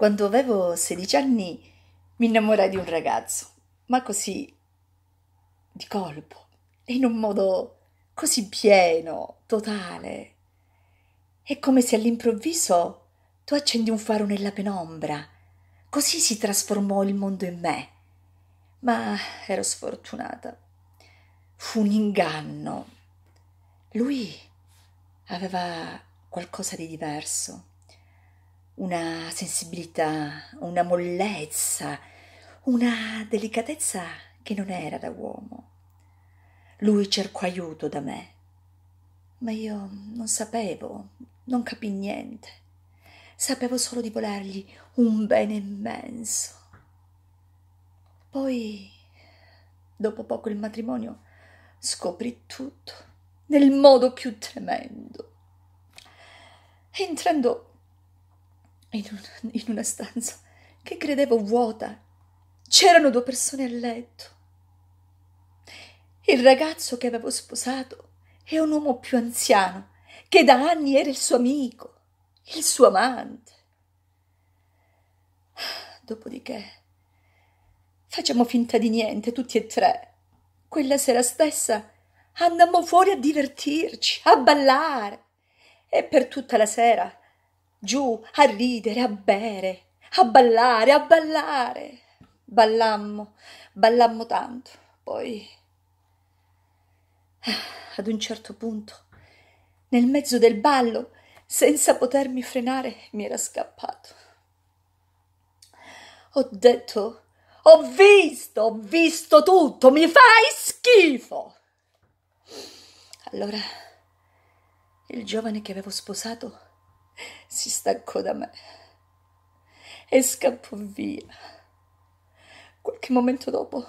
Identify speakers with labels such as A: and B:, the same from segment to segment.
A: Quando avevo 16 anni mi innamorai di un ragazzo, ma così di colpo in un modo così pieno, totale. È come se all'improvviso tu accendi un faro nella penombra. Così si trasformò il mondo in me. Ma ero sfortunata. Fu un inganno. Lui aveva qualcosa di diverso una sensibilità, una mollezza, una delicatezza che non era da uomo. Lui cercò aiuto da me, ma io non sapevo, non capì niente. Sapevo solo di volergli un bene immenso. Poi, dopo poco il matrimonio, scoprì tutto nel modo più tremendo. Entrando in una, in una stanza che credevo vuota. C'erano due persone a letto. Il ragazzo che avevo sposato è un uomo più anziano, che da anni era il suo amico, il suo amante. Dopodiché facciamo finta di niente tutti e tre. Quella sera stessa andammo fuori a divertirci, a ballare e per tutta la sera giù a ridere, a bere, a ballare, a ballare. Ballammo, ballammo tanto, poi ah, ad un certo punto, nel mezzo del ballo, senza potermi frenare, mi era scappato. Ho detto, ho visto, ho visto tutto, mi fai schifo. Allora, il giovane che avevo sposato si staccò da me e scappò via. Qualche momento dopo,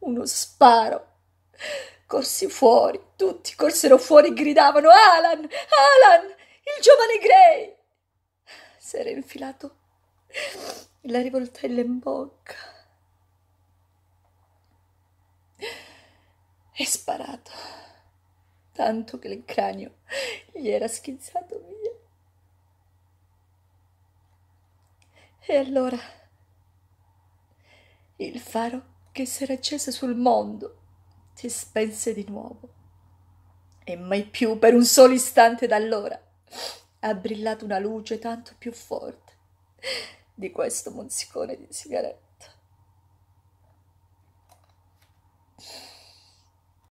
A: uno sparo. Corsi fuori, tutti corsero fuori e gridavano Alan, Alan, il giovane Gray. S'era infilato la rivoltella in bocca e sparato, tanto che il cranio gli era schizzato E allora il faro che si era acceso sul mondo si spense di nuovo e mai più per un solo istante d'allora ha brillato una luce tanto più forte di questo mozzicone di sigaretta.